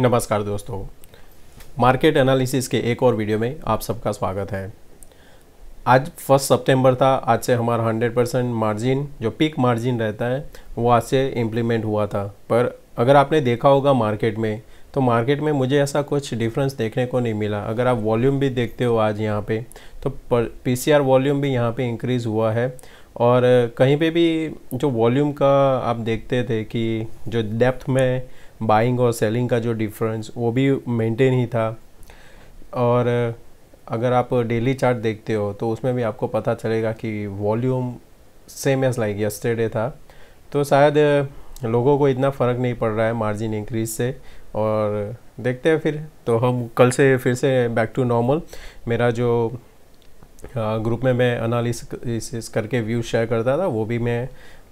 नमस्कार दोस्तों market analysis के एक और वीडियो में आप सबका स्वागत है आज फर्स्ट सितंबर था आज से हमारा 100 परसेंट मार्जिन जो पीक मार्जिन रहता है वो आज से इम्प्लीमेंट हुआ था पर अगर आपने देखा होगा मार्केट में तो मार्केट में मुझे ऐसा कुछ डिफरेंस देखने को नहीं मिला अगर आप वॉल्यूम भी देखते हो आज यहाँ पे तो पी वॉल्यूम भी यहाँ पे इंक्रीज़ हुआ है और कहीं पे भी जो वॉल्यूम का आप देखते थे कि जो डेप्थ में बाइंग और सेलिंग का जो डिफरेंस वो भी मेंटेन ही था और अगर आप डेली चार्ट देखते हो तो उसमें भी आपको पता चलेगा कि volume same as like yesterday था तो शायद लोगों को इतना फ़र्क नहीं पड़ रहा है मार्जिन इंक्रीज से और देखते हैं फिर तो हम कल से फिर से बैक टू नॉर्मल मेरा जो ग्रुप में मैं अनालिस करके व्यू शेयर करता था वो भी मैं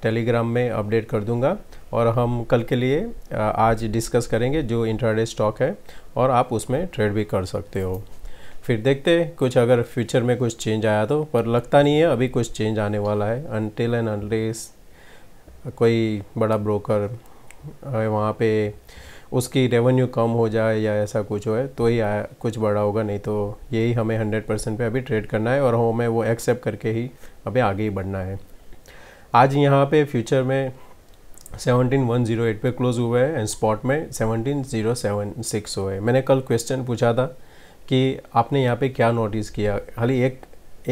टेलीग्राम में अपडेट कर दूंगा और हम कल के लिए आज डिस्कस करेंगे जो इंट्राडे स्टॉक है और आप उसमें ट्रेड भी कर सकते हो फिर देखते कुछ अगर फ्यूचर में कुछ चेंज आया तो पर लगता नहीं है अभी कुछ चेंज आने वाला है अनटिल एंड अनलेस कोई बड़ा ब्रोकर वहाँ पे उसकी रेवेन्यू कम हो जाए या ऐसा कुछ हो तो ही आया कुछ बड़ा होगा नहीं तो यही हमें 100 परसेंट पर अभी ट्रेड करना है और हमें वो एक्सेप्ट करके ही अभी आगे ही बढ़ना है आज यहाँ पे फ्यूचर में 17108 पे क्लोज हुए हैं एंड स्पॉट में 17076 हुए मैंने कल क्वेश्चन पूछा था कि आपने यहाँ पे क्या नोटिस किया खाली एक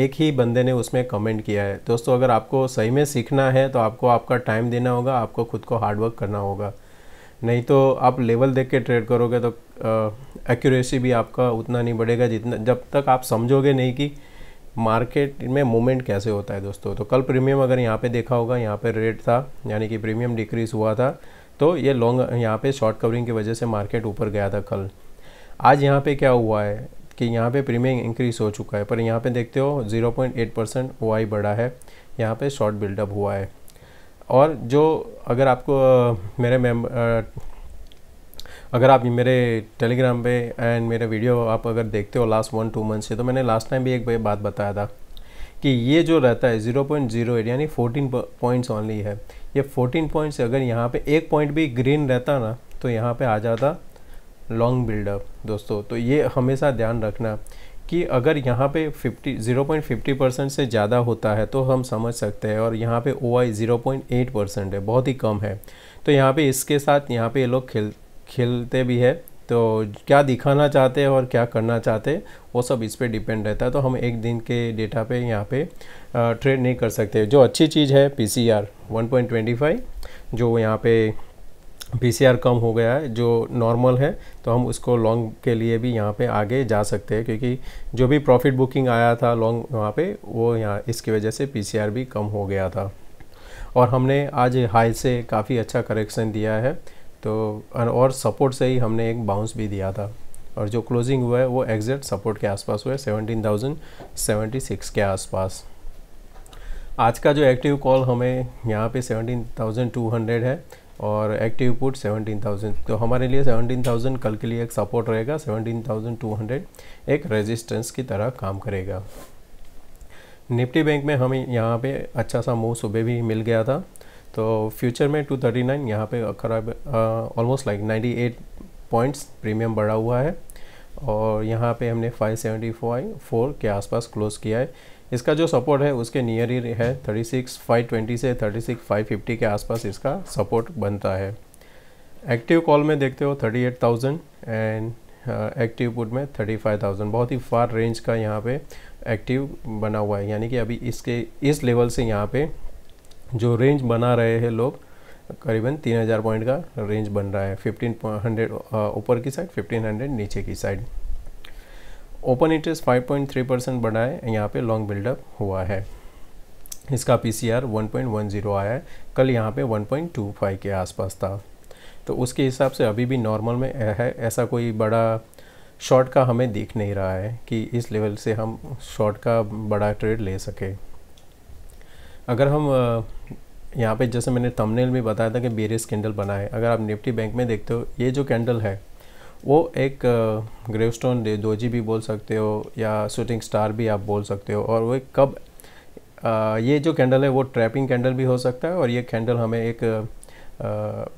एक ही बंदे ने उसमें कमेंट किया है दोस्तों अगर आपको सही में सीखना है तो आपको आपका टाइम देना होगा आपको खुद को हार्डवर्क करना होगा नहीं तो आप लेवल देख के ट्रेड करोगे तो एक्यूरेसी भी आपका उतना नहीं बढ़ेगा जितना जब तक आप समझोगे नहीं कि मार्केट में मूवमेंट कैसे होता है दोस्तों तो कल प्रीमियम अगर यहाँ पे देखा होगा यहाँ पे रेट था यानी कि प्रीमियम डिक्रीज़ हुआ था तो ये लॉन्ग यहाँ पे शॉर्ट कवरिंग की वजह से मार्केट ऊपर गया था कल आज यहाँ पे क्या हुआ है कि यहाँ पे प्रीमियम इंक्रीज़ हो चुका है पर यहाँ पे देखते हो 0.8 परसेंट ओ बढ़ा है यहाँ पे शॉर्ट बिल्डअप हुआ है और जो अगर आपको मेरे मेम अगर आप मेरे टेलीग्राम पे एंड मेरे वीडियो आप अगर देखते हो लास्ट वन टू मंथ से तो मैंने लास्ट टाइम भी एक बात बताया था कि ये जो रहता है ज़ीरो पॉइंट जीरो एट यानी फोर्टीन पॉइंट्स ऑनली है ये फोर्टीन पॉइंट्स अगर यहाँ पे एक पॉइंट भी ग्रीन रहता ना तो यहाँ पे आ जाता लॉन्ग बिल्डअप दोस्तों तो ये हमेशा ध्यान रखना कि अगर यहाँ पे 50 0.50 परसेंट से ज़्यादा होता है तो हम समझ सकते हैं और यहाँ पे ओ आई ज़ीरो है बहुत ही कम है तो यहाँ पे इसके साथ यहाँ पे ये लोग खेल खेलते भी है तो क्या दिखाना चाहते हैं और क्या करना चाहते हैं वो सब इस पर डिपेंड रहता है तो हम एक दिन के डेटा पे यहाँ पे ट्रेड नहीं कर सकते जो अच्छी चीज़ है P C R one point twenty five जो यहाँ पे पी सी आर कम हो गया है जो नॉर्मल है तो हम उसको लॉन्ग के लिए भी यहाँ पे आगे जा सकते हैं क्योंकि जो भी प्रॉफिट बुकिंग आया था लॉन्ग वहाँ पे वो यहाँ इसकी वजह से पी सी आर भी कम हो गया था और हमने आज हाई से काफ़ी अच्छा करेक्शन दिया है तो और सपोर्ट से ही हमने एक बाउंस भी दिया था और जो क्लोजिंग हुआ है वो एग्जैक्ट सपोर्ट के आसपास हुआ है सेवनटीन थाउजेंड सेवेंटी सिक्स के आसपास आज का जो एक्टिव कॉल हमें यहाँ पे सेवनटीन थाउजेंड टू हंड्रेड है और एक्टिव पुट सेवनटीन थाउजेंड तो हमारे लिए सेवनटीन थाउजेंड कल के लिए एक सपोर्ट रहेगा सेवनटीन थाउजेंड टू हंड्रेड एक रेजिस्टेंस की तरह काम करेगा निफ्टी बैंक में हमें यहाँ पे अच्छा सा मूव सुबह भी मिल गया था तो फ्यूचर में 239 यहाँ पर खराब ऑलमोस्ट लाइक 98 पॉइंट्स प्रीमियम बढ़ा हुआ है और यहाँ पे हमने 574 के आसपास क्लोज किया है इसका जो सपोर्ट है उसके नियर ही है 36520 से 36550 के आसपास इसका सपोर्ट बनता है एक्टिव कॉल में देखते हो 38,000 एंड एक्टिव पुट में 35,000 बहुत ही फार रेंज का यहाँ पे एक्टिव बना हुआ है यानी कि अभी इसके इस लेवल से यहाँ पे जो रेंज बना रहे हैं लोग करीबन 3000 पॉइंट का रेंज बन रहा है 1500 ऊपर की साइड 1500 नीचे की साइड ओपन इंटरेस्ट 5.3 परसेंट बढ़ा है यहाँ पे लॉन्ग बिल्डअप हुआ है इसका पीसीआर 1.10 आया है कल यहाँ पे 1.25 के आसपास था तो उसके हिसाब से अभी भी नॉर्मल में है ऐसा कोई बड़ा शॉर्ट का हमें दिख नहीं रहा है कि इस लेवल से हम शॉर्ट का बड़ा ट्रेड ले सकें अगर हम यहाँ पे जैसे मैंने तमनेल में बताया था कि बेरियस कैंडल बना है अगर आप निफ्टी बैंक में देखते हो ये जो कैंडल है वो एक ग्रेवस्टोन जी भी बोल सकते हो या शूटिंग स्टार भी आप बोल सकते हो और वो एक कब ये जो कैंडल है वो ट्रैपिंग कैंडल भी हो सकता है और ये कैंडल हमें एक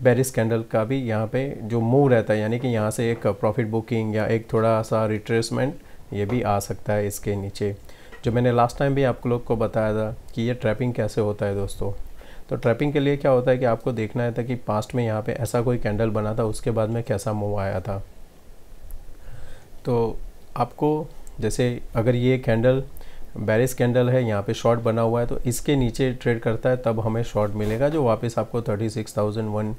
बेरिस कैंडल का भी यहाँ पे जो मूव रहता है यानी कि यहाँ से एक प्रॉफिट बुकिंग या एक थोड़ा सा रिट्रेसमेंट ये भी आ सकता है इसके नीचे जो मैंने लास्ट टाइम भी आप लोग को बताया था कि ये ट्रैपिंग कैसे होता है दोस्तों तो ट्रैपिंग के लिए क्या होता है कि आपको देखना है था कि पास्ट में यहाँ पे ऐसा कोई कैंडल बना था उसके बाद में कैसा मूव आया था तो आपको जैसे अगर ये कैंडल बैरिस कैंडल है यहाँ पे शॉर्ट बना हुआ है तो इसके नीचे ट्रेड करता है तब हमें शॉर्ट मिलेगा जो वापस आपको thirty six thousand one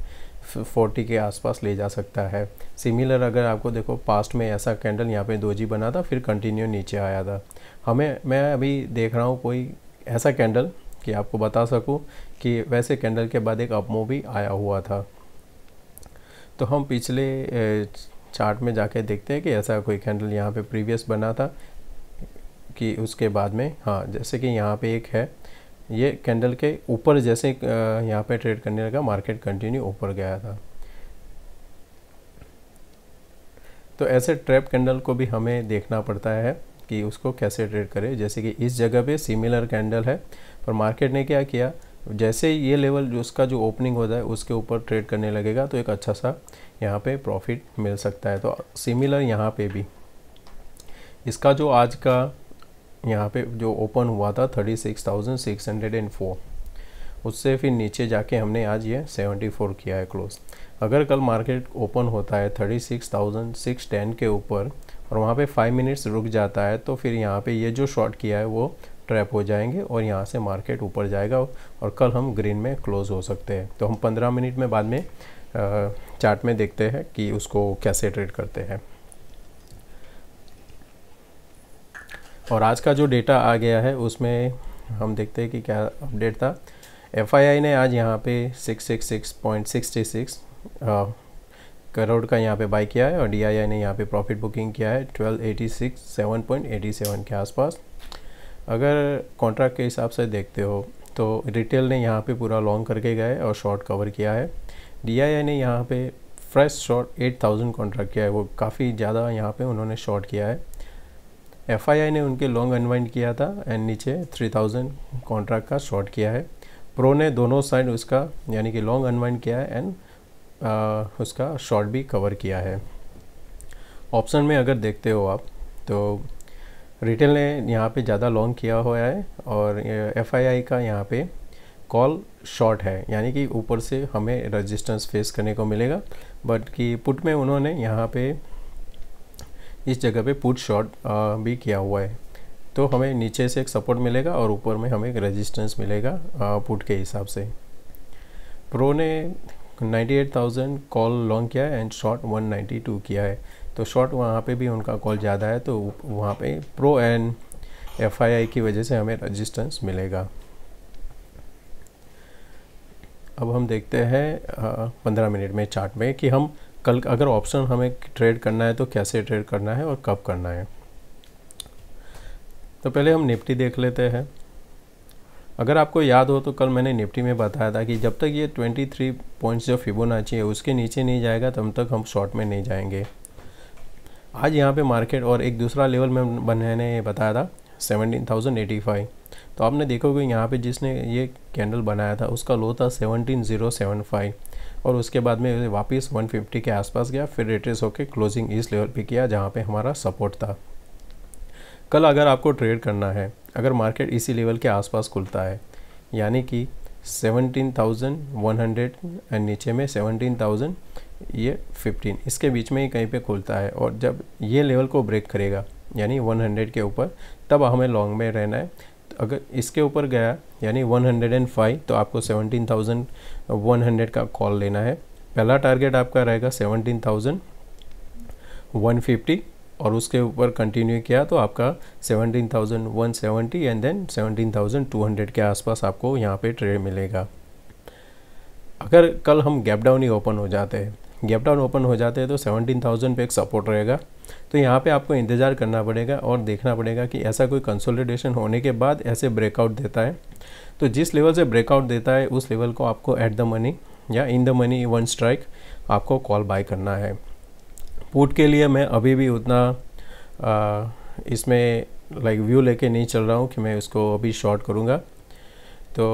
forty के आसपास ले जा सकता है सिमिलर अगर आपको देखो पास्ट में ऐसा कैंडल यहाँ पे दोजी बना था फिर कंटिन्यू नीचे आया था हमें मैं अभी देख रहा हूँ कोई ऐसा कैंडल कि आपको बता सकूँ कि वैसे कैंडल के बाद एक अपमो भी आया हुआ था तो हम पिछले चार्ट में जाके देखते हैं कि ऐसा कोई कैंडल यहाँ पे प्रीवियस बना था कि उसके बाद में हाँ जैसे कि यहाँ पे एक है ये कैंडल के ऊपर जैसे यहाँ पे ट्रेड करने लगा मार्केट कंटिन्यू ऊपर गया था तो ऐसे ट्रैप कैंडल को भी हमें देखना पड़ता है कि उसको कैसे ट्रेड करें जैसे कि इस जगह पे सिमिलर कैंडल है पर मार्केट ने क्या किया जैसे ये लेवल जो उसका जो ओपनिंग होता है उसके ऊपर ट्रेड करने लगेगा तो एक अच्छा सा यहाँ पे प्रॉफिट मिल सकता है तो सिमिलर यहाँ पे भी इसका जो आज का यहाँ पे जो ओपन हुआ था thirty six thousand six hundred and four उससे फिर नीचे जाके हमने आज ये सेवेंटी फोर किया है क्लोज़ अगर कल मार्केट ओपन होता है thirty six thousand six ten के ऊपर और वहाँ पे फाइव मिनट्स रुक जाता है तो फिर यहाँ पे ये जो शॉर्ट किया है वो ट्रैप हो जाएंगे और यहाँ से मार्केट ऊपर जाएगा और कल हम ग्रीन में क्लोज़ हो सकते हैं तो हम पंद्रह मिनट में बाद में चार्ट में देखते हैं कि उसको कैसे ट्रेड करते हैं और आज का जो डेटा आ गया है उसमें हम देखते हैं कि क्या अपडेट था एफआईआई ने आज यहाँ पे 666.66 करोड़ का यहाँ पे बाई किया है और डीआईआई ने यहाँ पे प्रॉफिट बुकिंग किया है 1286.7.87 के आसपास अगर कॉन्ट्रैक्ट के हिसाब से देखते हो तो रिटेल ने यहाँ पे पूरा लॉन्ग करके गए और शॉर्ट कवर किया है डीआईआई ने यहाँ पे फ्रेश शॉर्ट 8000 कॉन्ट्रैक्ट किया है वो काफ़ी ज़्यादा यहाँ पे उन्होंने शॉर्ट किया है एफ ने उनके लॉन्ग अनवाइंड किया था एंड नीचे 3000 कॉन्ट्रैक्ट का शॉर्ट किया है प्रो ने दोनों साइड उसका यानी कि लॉन्ग अनवाइंड किया है एंड उसका शॉर्ट भी कवर किया है ऑप्शन में अगर देखते हो आप तो रिटेल ने यहाँ पे ज़्यादा लॉन्ग किया हुआ है और एफ का यहाँ पे कॉल शॉर्ट है यानी कि ऊपर से हमें रेजिस्टेंस फेस करने को मिलेगा बट कि पुट में उन्होंने यहाँ पे इस जगह पे पुट शॉट भी किया हुआ है तो हमें नीचे से एक सपोर्ट मिलेगा और ऊपर में हमें एक रेजिस्टेंस मिलेगा पुट के हिसाब से प्रो ने 98,000 कॉल लॉन्ग किया है एंड शॉर्ट 192 किया है तो शॉर्ट वहाँ पे भी उनका कॉल ज़्यादा है तो वहाँ पे प्रो एंड एफ की वजह से हमें रजिस्टेंस मिलेगा अब हम देखते हैं पंद्रह मिनट में चार्ट में कि हम कल अगर ऑप्शन हमें ट्रेड करना है तो कैसे ट्रेड करना है और कब करना है तो पहले हम निफ्टी देख लेते हैं अगर आपको याद हो तो कल मैंने निफ्टी में बताया था कि जब तक ये 23 पॉइंट्स जो फिबोनाची है उसके नीचे नहीं जाएगा तब तक हम शॉर्ट में नहीं जाएंगे आज यहाँ पे मार्केट और एक दूसरा लेवल में मैंने बताया था 17,085 तो आपने देखोगे यहाँ पे जिसने ये कैंडल बनाया था उसका लो था सेवनटीन और उसके बाद में वापस 150 के आसपास गया फिर रिट्रेस होकर क्लोजिंग इस लेवल पे किया जहाँ पे हमारा सपोर्ट था कल अगर आपको ट्रेड करना है अगर मार्केट इसी लेवल के आसपास खुलता है यानी कि 17,100 एंड नीचे में 17,000 ये 15 इसके बीच में ही कहीं पे खुलता है और जब ये लेवल को ब्रेक करेगा यानी 100 के ऊपर तब हमें लॉन्ग में रहना है तो अगर इसके ऊपर गया यानी 105 तो आपको 17,000 100 का कॉल लेना है पहला टारगेट आपका रहेगा 17,150 और उसके ऊपर कंटिन्यू किया तो आपका 17,170 एंड देन 17,200 के आसपास आपको यहाँ पे ट्रेड मिलेगा अगर कल हम गैप डाउन ही ओपन हो जाते हैं गैप डाउन ओपन हो जाते हैं तो 17,000 पे एक सपोर्ट रहेगा तो यहाँ पे आपको इंतज़ार करना पड़ेगा और देखना पड़ेगा कि ऐसा कोई कंसोलिडेशन होने के बाद ऐसे ब्रेकआउट देता है तो जिस लेवल से ब्रेकआउट देता है उस लेवल को आपको एट द मनी या in the money one strike आपको कॉल बाय करना है पुट के लिए मैं अभी भी उतना इसमें लाइक व्यू लेके नहीं चल रहा हूँ कि मैं उसको अभी शॉर्ट करूँगा तो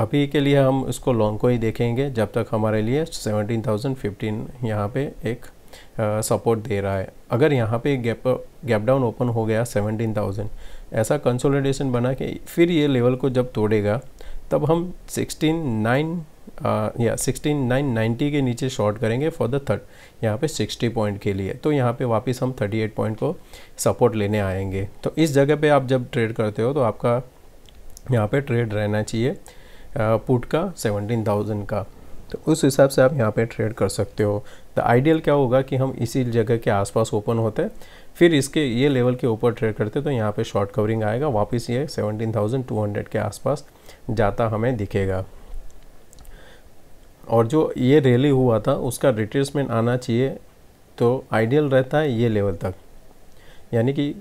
अभी के लिए हम उसको लॉन्ग को ही देखेंगे जब तक हमारे लिए सेवनटीन थाउजेंड फिफ्टीन यहाँ पे एक सपोर्ट दे रहा है अगर यहाँ पे गैप गैप डाउन ओपन हो गया सेवनटीन थाउजेंड ऐसा कंसोलिडेशन बना के फिर ये लेवल को जब तोड़ेगा तब हम सिक्सटीन नाइन या सिक्सटीन नाइन नाइन्टी के नीचे शॉर्ट करेंगे फॉर द थर्ड यहाँ पे सिक्सटी पॉइंट के लिए तो यहाँ पे वापस हम थर्टी एट पॉइंट को सपोर्ट लेने आएंगे तो इस जगह पे आप जब ट्रेड करते हो तो आपका यहाँ पे ट्रेड रहना चाहिए पुट का सेवनटीन थाउजेंड का तो उस हिसाब से आप यहाँ पे ट्रेड कर सकते हो तो आइडियल क्या होगा कि हम इसी जगह के आसपास ओपन होते फिर इसके ये लेवल के ऊपर ट्रेड करते तो यहाँ पे शॉर्ट कवरिंग आएगा वापस ये 17,200 के आसपास जाता हमें दिखेगा और जो ये रैली हुआ था उसका रिट्रेसमेंट आना चाहिए तो आइडियल रहता है ये लेवल तक यानी कि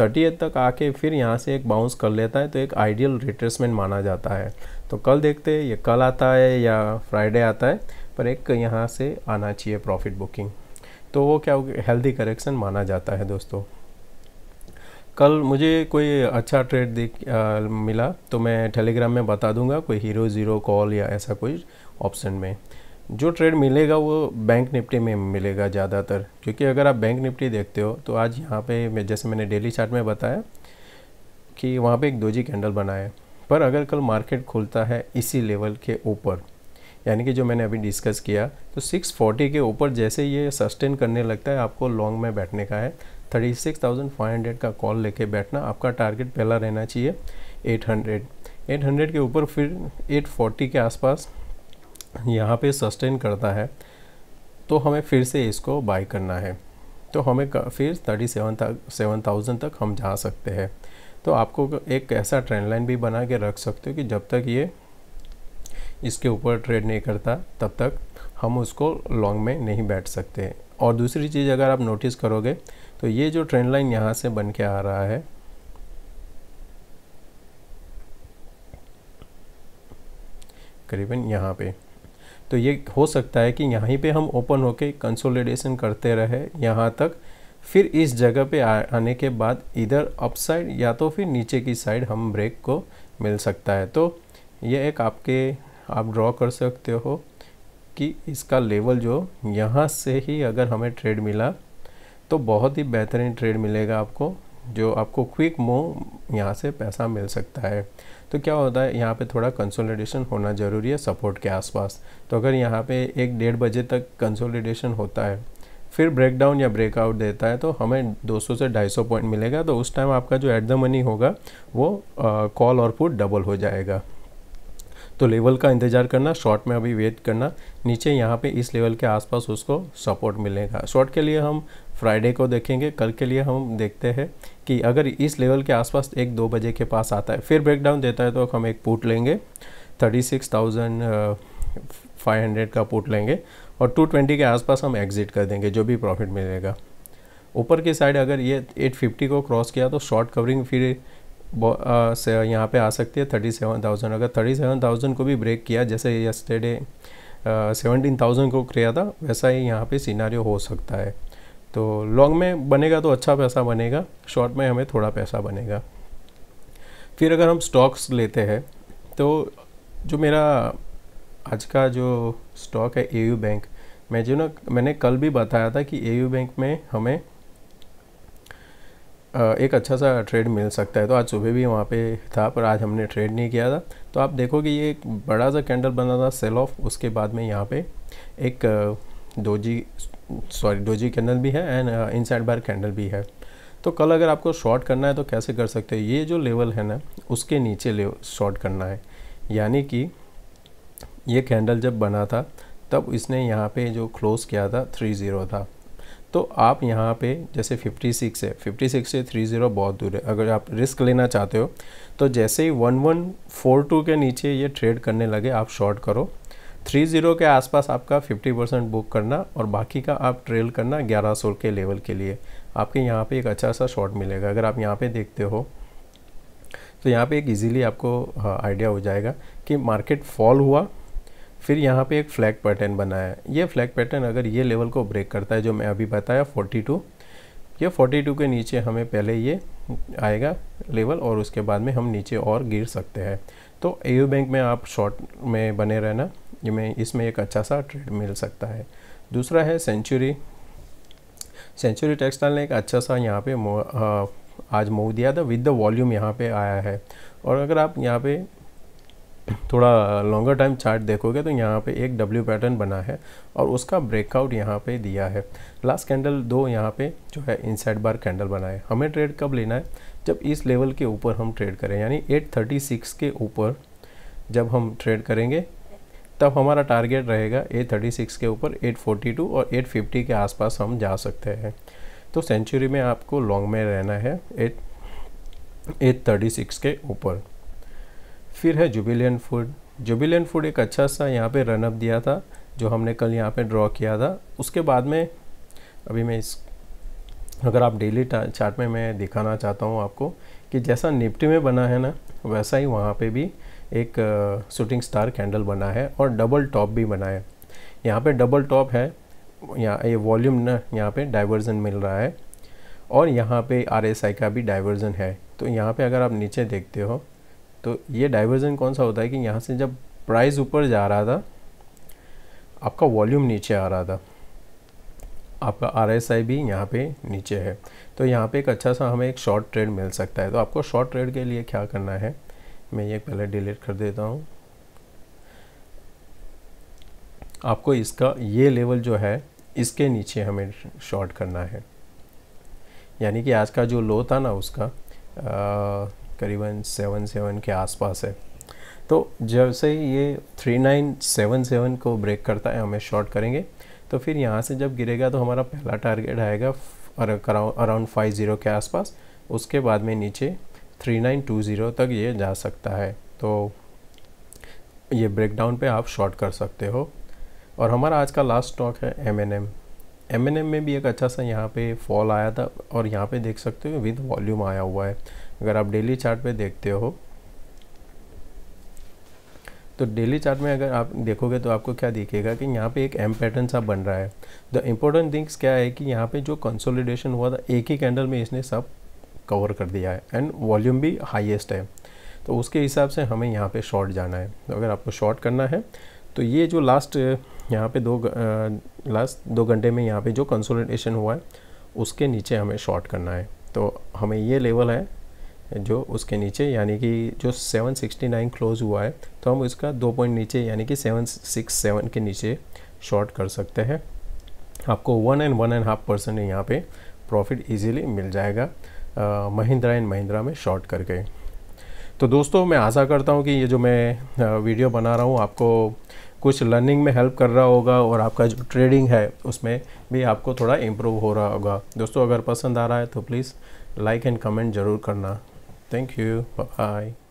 थर्टी तक आके फिर यहाँ से एक बाउंस कर लेता है तो एक आइडियल रिट्रेसमेंट माना जाता है तो कल देखते हैं ये कल आता है या फ्राइडे आता है पर एक यहाँ से आना चाहिए प्रॉफिट बुकिंग तो वो क्या हेल्दी करेक्शन माना जाता है दोस्तों कल मुझे कोई अच्छा ट्रेड देख मिला तो मैं टेलीग्राम में बता दूंगा कोई हीरो ज़ीरो कॉल या ऐसा कोई ऑप्शन में जो ट्रेड मिलेगा वो बैंक निफ्टी में मिलेगा ज़्यादातर क्योंकि अगर आप बैंक निफ्टी देखते हो तो आज यहाँ पे मैं जैसे मैंने डेली चार्ट में बताया कि वहाँ पे एक दो जी कैंडल बनाए पर अगर कल मार्केट खुलता है इसी लेवल के ऊपर यानी कि जो मैंने अभी डिस्कस किया तो 640 के ऊपर जैसे ये सस्टेन करने लगता है आपको लॉन्ग में बैठने का है 36,500 का कॉल लेके बैठना आपका टारगेट पहला रहना चाहिए 800 800 के ऊपर फिर 840 के आसपास यहाँ पे सस्टेन करता है तो हमें फिर से इसको बाय करना है तो हमें फिर थर्टी सेवन तक सेवन थाउजेंड तक हम जा सकते हैं तो आपको एक ऐसा ट्रेंड लाइन भी बना के रख सकते हो कि जब तक ये इसके ऊपर ट्रेड नहीं करता तब तक हम उसको लॉन्ग में नहीं बैठ सकते और दूसरी चीज़ अगर आप नोटिस करोगे तो ये जो ट्रेंड लाइन यहाँ से बन के आ रहा है करीबन यहाँ पे तो ये हो सकता है कि यहीं पे हम ओपन होके कंसोलिडेशन करते रहे यहाँ तक फिर इस जगह पे आने के बाद इधर अपसाइड या तो फिर नीचे की साइड हम ब्रेक को मिल सकता है तो ये एक आपके आप ड्रॉ कर सकते हो कि इसका लेवल जो यहाँ से ही अगर हमें ट्रेड मिला तो बहुत ही बेहतरीन ट्रेड मिलेगा आपको जो आपको क्विक मूव यहाँ से पैसा मिल सकता है तो क्या होता है यहाँ पे थोड़ा कंसोलिडेशन होना ज़रूरी है सपोर्ट के आसपास तो अगर यहाँ पे एक डेढ़ बजे तक कंसोलिडेशन होता है फिर ब्रेकडाउन या ब्रेकआउट देता है तो हमें 200 से 250 पॉइंट मिलेगा तो उस टाइम आपका जो एट द मनी होगा वो कॉल और पुट डबल हो जाएगा तो लेवल का इंतज़ार करना शॉर्ट में अभी वेट करना नीचे यहाँ पे इस लेवल के आसपास उसको सपोर्ट मिलेगा शॉर्ट के लिए हम फ्राइडे को देखेंगे कल के लिए हम देखते हैं कि अगर इस लेवल के आसपास एक दो बजे के पास आता है फिर ब्रेकडाउन देता है तो हम एक पुट लेंगे thirty six thousand five hundred का पुट लेंगे और टू ट्वेंटी के आसपास हम एग्ज़िट कर देंगे जो भी प्रॉफिट मिलेगा ऊपर की साइड अगर ये एट फिफ्टी को क्रॉस किया तो शॉर्ट कवरिंग फिर से यहाँ पे आ सकती है थर्टी सेवन थाउजेंड अगर थर्टी सेवन थाउजेंड को भी ब्रेक किया जैसे यस्टरडे सेवनटीन थाउजेंड को किया था वैसा ही यहाँ पे सिनारी हो सकता है तो लॉन्ग में बनेगा तो अच्छा पैसा बनेगा शॉर्ट में हमें थोड़ा पैसा बनेगा फिर अगर हम स्टॉक्स लेते हैं तो जो मेरा आज का जो स्टॉक है ए बैंक मैं जो ना मैंने कल भी बताया था कि ए बैंक में हमें एक अच्छा सा ट्रेड मिल सकता है तो आज सुबह भी वहाँ पे था पर आज हमने ट्रेड नहीं किया था तो आप देखो कि ये एक बड़ा सा कैंडल बना था सेल ऑफ उसके बाद में यहाँ पे एक डोजी सॉरी डोजी कैंडल भी है एंड इनसाइड बार कैंडल भी है तो कल अगर आपको शॉर्ट करना है तो कैसे कर सकते हो ये जो लेवल है ना उसके नीचे ले शॉर्ट करना है यानी कि ये कैंडल जब बना था तब इसने यहाँ पे जो क्लोज़ किया था थ्री ज़ीरो था तो आप यहाँ पे जैसे 56 है 56 से 30 बहुत दूर है अगर आप रिस्क लेना चाहते हो तो जैसे ही 1142 के नीचे ये ट्रेड करने लगे आप शॉर्ट करो 30 के आसपास आपका 50 परसेंट बुक करना और बाकी का आप ट्रेल करना 1100 के लेवल के लिए आपके यहाँ पे एक अच्छा सा शॉर्ट मिलेगा अगर आप यहाँ पे देखते हो तो यहाँ पे एक ईज़िली आपको आइडिया हाँ, हो जाएगा कि मार्केट फॉल हुआ फिर यहाँ पे एक फ्लैग पैटर्न बनाया है ये फ्लैग पैटर्न अगर ये लेवल को ब्रेक करता है जो मैं अभी बताया 42 ये 42 के नीचे हमें पहले ये आएगा लेवल और उसके बाद में हम नीचे और गिर सकते हैं तो ए बैंक में आप शॉर्ट में बने रहना ये में इसमें एक अच्छा सा ट्रेड मिल सकता है दूसरा है सेंचुरी सेंचुरी टेक्सटाइल ने एक अच्छा सा यहाँ पे मो, आ, हाँ, आज मूव दिया था विद द वॉल्यूम यहाँ पे आया है और अगर आप यहाँ पे थोड़ा लॉन्गर टाइम चार्ट देखोगे तो यहाँ पे एक डब्ल्यू पैटर्न बना है और उसका ब्रेकआउट यहाँ पे दिया है लास्ट कैंडल दो यहाँ पे जो है इनसाइड बार कैंडल बना है हमें ट्रेड कब लेना है जब इस लेवल के ऊपर हम ट्रेड करें यानी 836 के ऊपर जब हम ट्रेड करेंगे तब हमारा टारगेट रहेगा 836 के ऊपर 842 और 850 के आसपास हम जा सकते हैं तो सेंचुरी में आपको लॉन्ग में रहना है एट एट थर्टी सिक्स के ऊपर फिर है जुबिलियन फूड जुबिलियन फूड एक अच्छा सा यहाँ पे रनअप दिया था जो हमने कल यहाँ पे ड्रॉ किया था उसके बाद में अभी मैं इस अगर आप डेली चार्ट में मैं दिखाना चाहता हूँ आपको कि जैसा निफ्टी में बना है ना वैसा ही वहाँ पे भी एक शूटिंग स्टार कैंडल बना है और डबल टॉप भी बना है यहाँ पे डबल टॉप है यहाँ ये वॉल्यूम ना यहाँ पे डाइवर्जन मिल रहा है और यहाँ पे आरएसआई का भी डाइवर्जन है तो यहाँ पे अगर आप नीचे देखते हो तो ये डाइवर्जन कौन सा होता है कि यहाँ से जब प्राइस ऊपर जा रहा था आपका वॉल्यूम नीचे आ रहा था आपका आर एस आई भी यहाँ पे नीचे है तो यहाँ पे एक अच्छा सा हमें एक शॉर्ट ट्रेड मिल सकता है तो आपको शॉर्ट ट्रेड के लिए क्या करना है मैं ये पहले डिलीट कर देता हूँ आपको इसका ये लेवल जो है इसके नीचे हमें शॉर्ट करना है यानी कि आज का जो लो था ना उसका करीबन सेवन सेवन के आसपास है तो जब से ये थ्री नाइन सेवन सेवन को ब्रेक करता है हमें शॉर्ट करेंगे तो फिर यहाँ से जब गिरेगा तो हमारा पहला टारगेट आएगा अराउंड फाइव ज़ीरो के आसपास उसके बाद में नीचे थ्री नाइन टू ज़ीरो तक ये जा सकता है तो ये ब्रेकडाउन पे आप शॉर्ट कर सकते हो और हमारा आज का लास्ट स्टॉक है M N M M N M में भी एक अच्छा सा यहाँ पे फॉल आया था और यहाँ पे देख सकते हो विद वॉल्यूम आया हुआ है अगर आप डेली चार्ट पे देखते हो तो डेली चार्ट में अगर आप देखोगे तो आपको क्या दिखेगा कि यहाँ पे एक एम पैटर्न सा बन रहा है द इम्पोर्टेंट थिंग्स क्या है कि यहाँ पे जो कंसोलिडेशन हुआ था एक ही कैंडल में इसने सब कवर कर दिया है एंड वॉल्यूम भी हाइएस्ट है तो उसके हिसाब से हमें यहाँ पे शॉर्ट जाना है तो अगर आपको शॉर्ट करना है तो ये जो लास्ट यहाँ पे दो लास्ट दो घंटे में यहाँ पे जो कंसोलिडेशन हुआ है उसके नीचे हमें शॉर्ट करना है तो हमें ये लेवल है जो उसके नीचे यानी कि जो 769 क्लोज हुआ है तो हम इसका दो पॉइंट नीचे यानी कि 767 के नीचे शॉर्ट कर सकते हैं आपको one and one and half percent यहाँ पे प्रॉफिट इजीली मिल जाएगा महिंद्रा एंड महिंद्रा में शॉर्ट करके तो दोस्तों मैं आशा करता हूँ कि ये जो मैं वीडियो बना रहा हूँ आपको कुछ लर्निंग में हेल्प कर रहा होगा और आपका जो ट्रेडिंग है उसमें भी आपको थोड़ा इम्प्रूव हो रहा होगा दोस्तों अगर पसंद आ रहा है तो प्लीज़ लाइक एंड कमेंट ज़रूर करना थैंक यू बाय